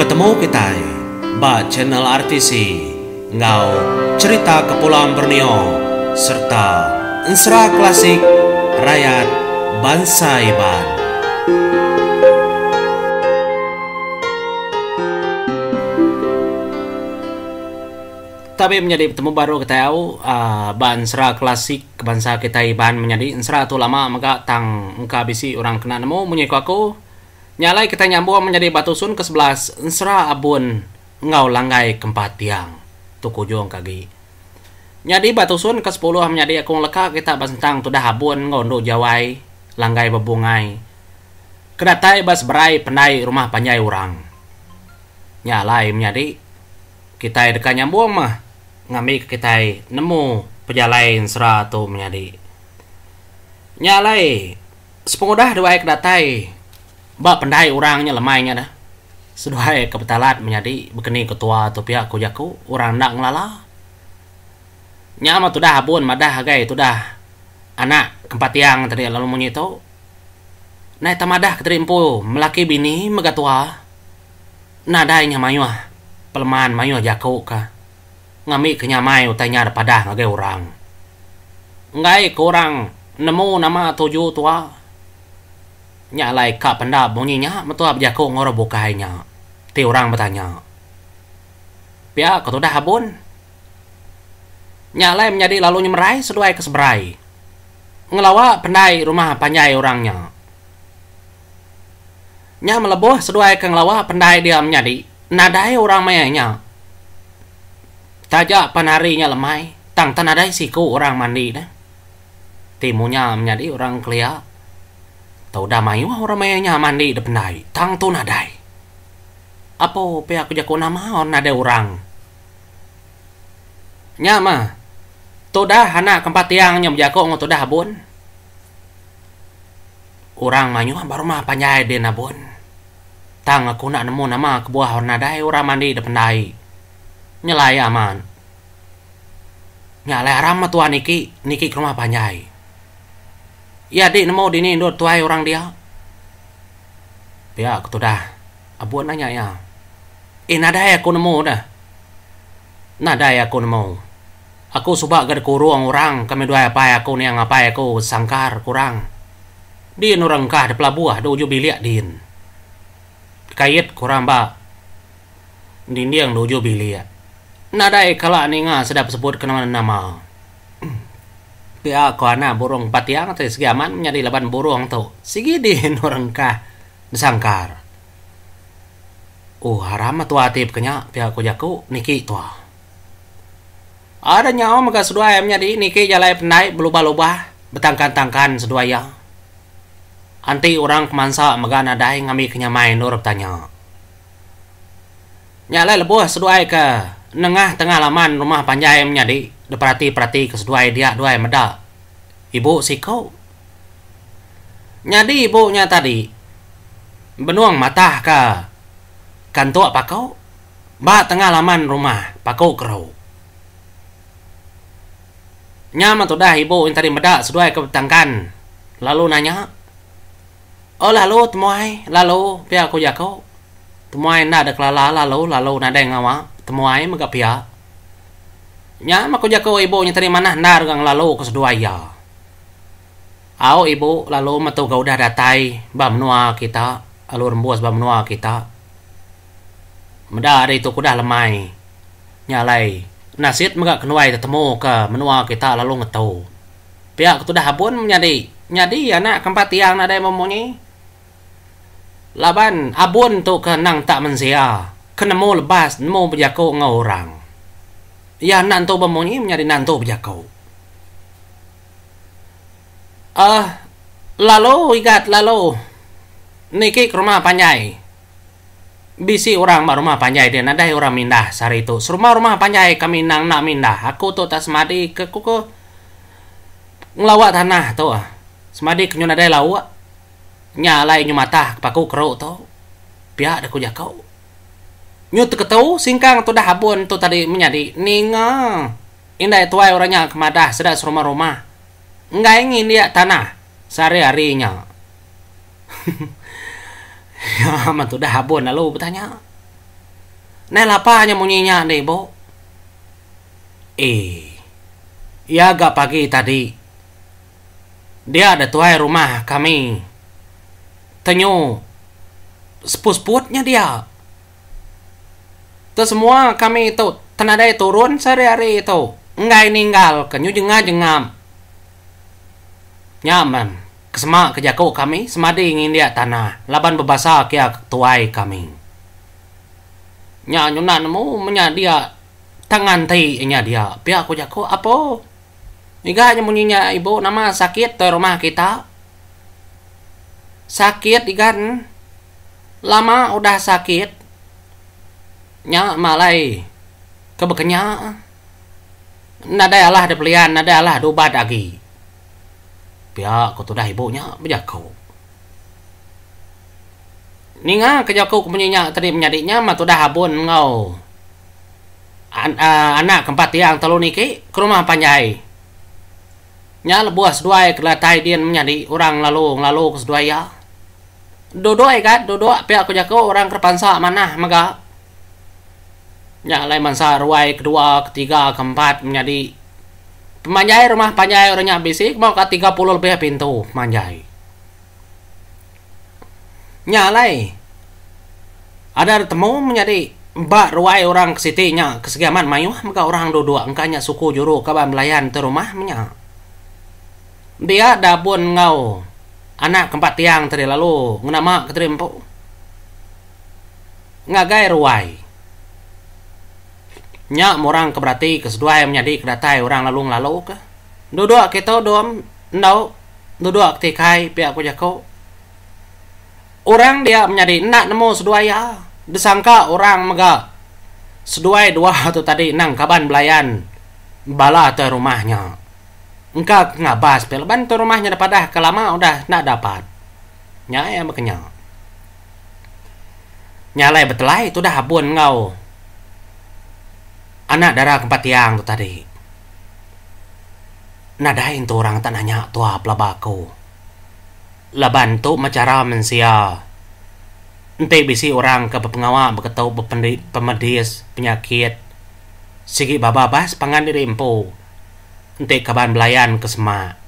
bertemu kita Ba Channel RTC Ngau Cerita Kepulauan Borneo Serta Ensra Klasik Rakyat Bangsa Iban tapi menjadi bertemu baru kita tahu uh, ah, bansra klasik bangsa kita iban menjadi ensra tu lama maka tang engka bisi orang kena nemu menyiku aku Nyalai kita nyambung menjadi batu sun ke sebelas Nsra abun ngau langai kempat tiang tuku jong kagi. Nyadi batu sun ke sepuluh menjadi akung leka kita basentang tudah abun ngondo jawai langgai bebungai. Kedatai bas berai penai rumah panjai orang. Nyalai menjadi kita dekat nyambung mah ngami kita nemu pejalai ensra tu menjadi. Nyalai sepengudah dua ek datai Mbak pendai orangnya lemahnya dah. Sudah kebetalan menjadi bekeni ketua atau pihak kujaku orang nak ngelala. Nyama tu dah pun madah hagai tu dah. Anak tempat yang tadi lalu munyi tu. Naik tamadah keterimpu melaki bini megatua. ini nah, nyamayu ah. Pelemahan mayu ah, jaku ka. ngamik kenyamai utanya padah hagai orang. Ngai orang nemu nama tujuh tua Nya lai ka penda metu metuap jako ngoro bukainya. Ti orang bertanya. Pia kau dah habun? Nya menjadi lalu nyemerai seduai seberai Ngelawa pendai rumah panjai orangnya. Nya meleboh seduai ke ngelawa pendai dia menjadi. Nadai orang mayanya. Tajak penarinya lemai. Tang tanadai siku orang mandi Timunya menjadi orang keliat tau damai wah orang maya nyaman di depan dai tang tu nadai Apo pe aku jago nama on ada orang nyama tu dah anak kempat tiang nyom jago ngot dah bun orang manyu baru mah panjai deh nabun tang aku nak nemu nama kebuah orang nadai orang mandi depan dai nyelai aman nyalai ramah tuan niki niki ke rumah panjai Iya dek nemu di ini dua tuai orang dia. Ya aku dah. Abu nanya ya. Eh nada ya aku nemu dah. Nada ya aku nemu. Aku suka gak kurang orang kami dua apa ya aku yang apa ya aku sangkar kurang. Dia orang kah di pelabuah dojo biliak diin, Kait kurang ba. Din dia yang dojo biliak. Nada ya kalau nih sedap sebut kenama -nama pia ah, ko ana burung patiang segi aman nyari laban burung tuh sigidin orang ka disangkar. oh haram tu atip kenya pia ko jaku niki tua ah. ada nyawa maka sedua ayamnya di niki jalai penai berubah-ubah betangkan-tangkan sedua ya anti orang kemansa maka nadai ngami kenya main nur tanya nyalai lebuh sedua ke nengah tengah laman rumah panjang panjangnya di perhati perati kesedua dia dua medal ibu si kau nyadi ibunya tadi benuang matahka. ka kantua pakau ba tengah laman rumah pakau kerau nyama tu dah ibu yang tadi medak seduai kebetangkan lalu nanya oh lalu temuai lalu biar aku kau. Temuai na ada kelala lalu lalu nada ada ngawa. Temuai mega pia. Nya mako jako ibu nya tadi mana na gang lalu kesedua ya. Au ibu lalu matu gaudah datai bamnua kita alur buas bamnua kita. Meda ada itu kuda lemai. Nyalai. Nasit mega kenuai tetemu ke menua kita lalu ngetau. pia ketudah habun nyadi nyadi anak keempat tiang ada yang mempunyai Laban abun tu ke nang tak mensia. Kena mau lepas, mau berjakau dengan orang. Ya nanto bermunyi menjadi nanto berjakau. Ah, uh, lalu ikat lalu. Niki ke rumah panjai. Bisi orang mak rumah panjai dia ada orang mindah sari itu. Serumah rumah panjai kami nang nak mindah. Aku tu tak semadi ke kuku ngelawak tanah tu ah. Semadi kenyun ada lawak. Ah nyalai nyu mata paku kero to pihak ku jakau nyu te ketau singkang tu dah habun tu tadi menyadi ninga indah tuai orangnya kemadah sedak serumah rumah enggak ingin dia tanah sehari harinya ya tu dah habun lalu bertanya Nah lapanya munyinya nih bo Eh Ya gak pagi tadi Dia ada tuai rumah kami tanyo Seput-seputnya dia. Itu semua kami itu tenadai e turun sehari-hari itu. Enggak ninggal kenyu jengah jengam. Nyaman. Kesema kejaku kami semadi ingin dia tanah. Laban bebasa kia tuai kami. Nya menyadia, tangan ti nya dia. Pihak kejaku apa? Iga nyemunyinya ibu nama sakit di rumah kita sakit ikan lama udah sakit nya malai kebekenya nada Allah ada pelian nada Allah ada lagi pihak kau sudah dah ibunya bejakau ninga kejaku kemenyinya tadi menyadiknya matu dah abon ngau An uh, anak keempat yang telur niki ke rumah panjai nya lebuas dua kelatai dia menyadik orang lalu lalu ke ya dodo ya kan dodo pe aku jago orang kerpansa mana maka ya lain mansa ruai kedua ketiga keempat menjadi pemanjai rumah panjai orangnya bisik mau ke puluh lebih pintu manjai nyalai ada temu menjadi mbak ruai orang ke situ nya kesegaman mayu maka orang dodo engkanya suku juru kaban melayan terumah menya dia dabun ngau anak keempat tiang tadi lalu nama ketri empu nggak gay ruai nyak orang keberati kesedua yang menjadi kedatai orang lalu lalu ke duduk kita dom ndau duduk tikai pihak aku orang dia menjadi nak nemu sedua ya disangka orang mega sedua dua atau tadi nang kaban belayan bala atau rumahnya engka ngabas pelban tu rumahnya dapat dah kelama udah nak dapat nyai yang makanya nyalai betelai itu dah habun ngau anak darah keempat yang tu tadi nadain tu orang tak nanya tua pelabaku laban tu macara mensia ente bisi orang ke pengawa berketau pemedis penyakit baba bababas pangan dirimpu Ente kaban belayan ke semak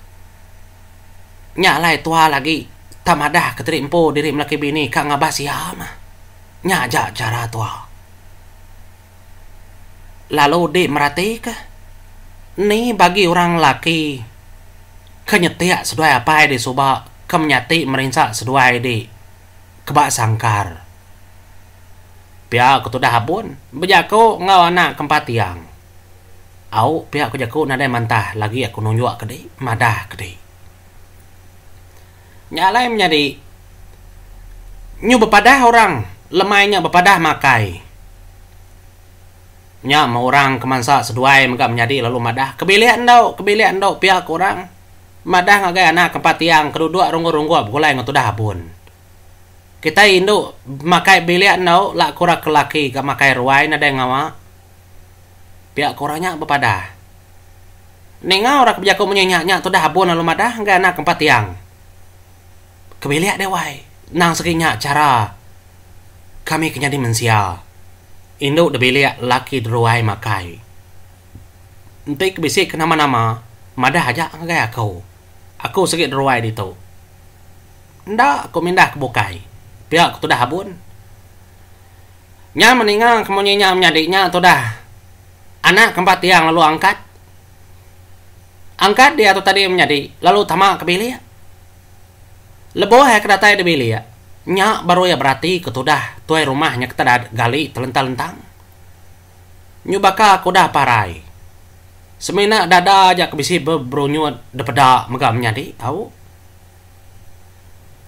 Nyak lai tua lagi. Tamadah keterik empo diri melaki bini kak ngabah siam Nyak jak cara tua. Lalu merati ke? Ni bagi orang laki. Kenyetiak sedua apa ya sobat. kemenyati merinsak sedua dek. Kebak sangkar. Biar aku tu dah habun. Bejaku ngawana kempat tiang au pihak aku jaku nadai mantah lagi aku nunjuk kedai madah kedai nyalai menjadi nyu bepadah orang lemainya bepadah makai nya mau orang kemansa seduai mereka menjadi lalu madah kebilian dau kebilian dau pihak orang madah ngagai anak kepat tiang keduduk runggu-runggu bukulai ngutudah pun kita induk makai bilian dau lak kurak kelaki ke makai ruai nadai ngawa pihak koranya bepada Nenga orang kebijakan kau nyak tu dah abon lalu madah enggak nak empat tiang. Kebeliak deh wai. Nang sekinya cara. Kami kenya dimensia. Induk beliak laki deruai makai. Nanti kebisik ke nama-nama. Madah aja enggak aku. Ya aku sikit deruai di tu. Ndak aku mindah ke bukai. Pihak aku tu dah abon. Nya meningang kemunyinya menyadiknya tu dah anak keempat tiang lalu angkat angkat dia atau tadi menjadi lalu tama kepilih ya leboh ya kereta ya dipilih ya nyak baru ya berarti ketudah tuai rumahnya kita gali telentang-lentang nyubaka kuda parai semina dada aja kebisi bebrunyu depeda megam menjadi au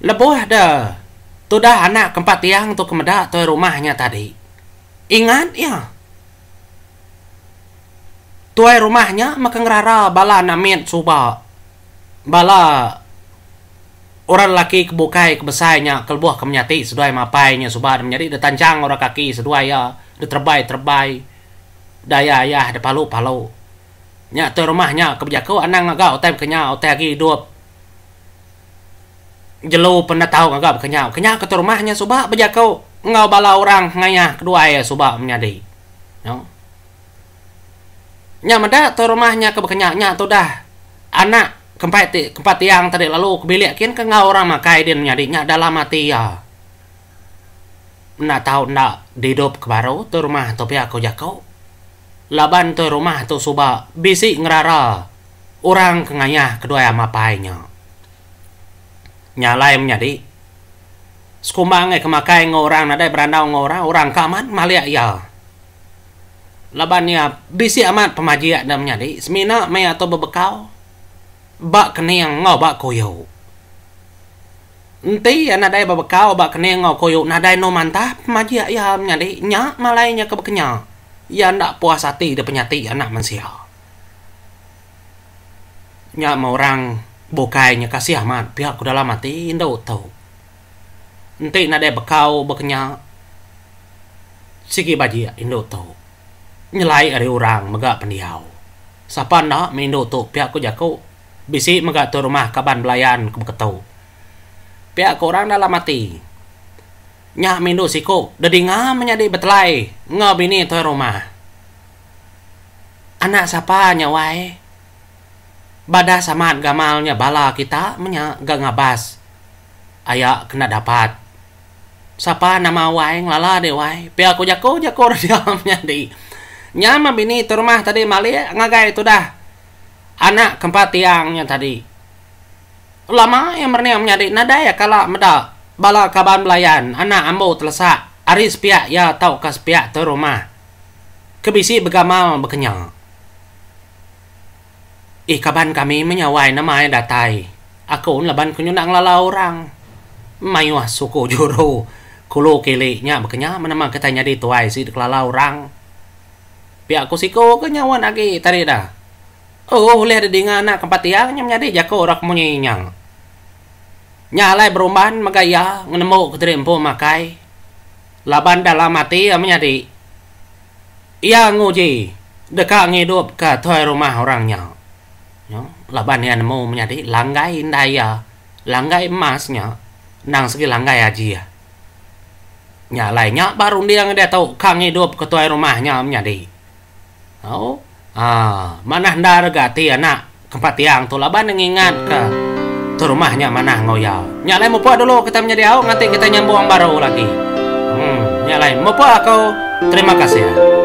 leboh ada ya tudah anak keempat tiang tuh kemeda tuai rumahnya tadi ingat ya tuai rumahnya maka ngerara bala namit suba bala orang laki kebukai kebesainya kelbuah kemenyati seduai mapainya suba menjadi dia tancang orang kaki seduai ya dia terbai terbaik daya ya dia palu palu nya tuai rumahnya kebejako anang agak otai kenya otai lagi hidup jelo pernah tahu agak kenya kenya ke rumahnya suba kau ngau bala orang ngayah kedua ya suba menyadi no? nya tu to rumahnya bekenya nya to dah anak keempat ti kempat tiang tadi lalu kebiliakin ke orang makai din nyarinya dalam mati ya nak tahu nak didop baru tu rumah tapi aku jakau laban tu rumah tu suba bisi ngerara orang kenganya kedua ama painya nyalai menjadi sekumbang kemakai ngorang nadai berandau ngorang orang kaman malia ya labannya ah, bisi amat pemajiak ah, dan menyadi semina me atau bebekau, bak kene yang ngau bak koyo Nanti ya ah, nadai bebekau bak kene yang ngau koyo nadai no mantah pemajiak ya menyadi Nyak malainya kebekenya ya ndak puas hati de penyati anak manusia Nyak mau orang bukainya kasih amat pihak kuda lama ti ndau tau enti nadai bekau bekenya siki baji ya tau nyelai ari orang mega pendiau. Sapa na mindo tu pihak ku jaku bisi mega tu rumah kaban belayan ku ketau. Pihak ku orang dalam mati. Nyak mindo siku dedi ngam menyadi betelai ini tu rumah. Anak sapa nyawai? Badah samat gamalnya bala kita menya gak ngabas. Ayak kena dapat. Sapa nama wae ngelala de wae. Pihak ku jaku jaku diamnya di. Nyama bini itu rumah tadi mali ya, ngagai itu dah. Anak keempat tiangnya tadi. Lama yang merniam nyari nada ya kala meda bala kaban belayan anak ambo telesa aris pia ya tau kas pia tu rumah. Kebisi begamal bekenyang. Ih eh, kaban kami menyawai nama datai. Aku laban kunyunang lala orang. Mayuah suku juru. kulu nya bekenyang menemang kita nyari tuai si kelala orang pihak ku siko ke nyawa lagi tadi dah oh boleh ada dengar anak keempat tiang nyam menjadi jaka orang munyinyang nyalai berumahan magaya ngenemu terimpu makai laban dalam mati yang menyadi ia nguji dekat ngidup ke tuai rumah orangnya ya, laban yang nemu menyadi langgai ia. Ya. langgai emasnya nang segi langgai aji ya nyalainya baru dia ngedetok kang hidup ke toy rumahnya menyadi Oh. Ah, mana ndar gati anak keempat tiang tuh laban ngingat ke rumahnya mana ngoyal. Nyalai mau puak dulu kita menjadi au nanti kita nyambung baru lagi. Hmm, nyalai mau puak kau. Terima kasih ya.